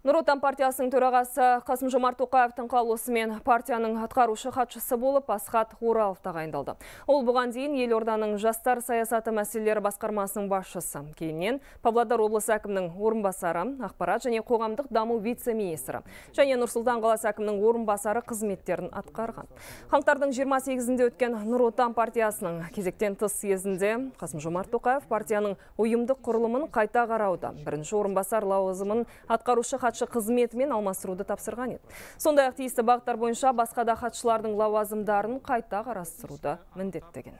Нұротан партиясының төрағасы Қасым Жомарт Тоқаевтың қаулысымен партияның атқарушы хатшысы болып Асхат Оралов тағайындалды. Ол бұған дейін елорданың жастар саясаты мәселелері басқармасының басшысы, кейіннен Павлодар облысы әкімінің орынбасары, ақпарат және қоғамдық даму вице-министрі және Нұрсұлтан қаласы әкімінің орынбасары қызметтерін атқарған. Қаңтардың 28-інде өткен Нұротан партиясының кезектен тыс съезінде Қасым Жомарт Тоқаев партияның ұйымдық құрылымын қайта қарауды, бірінші орынбасар лауазымын атқарушы хатшы қызметімен алмастыруды тапсырған еді. Сондай ақ тиісті бағыттар бойынша басқа да хатшылардың лауазымдарын қайта қарастыруды міндеттеген.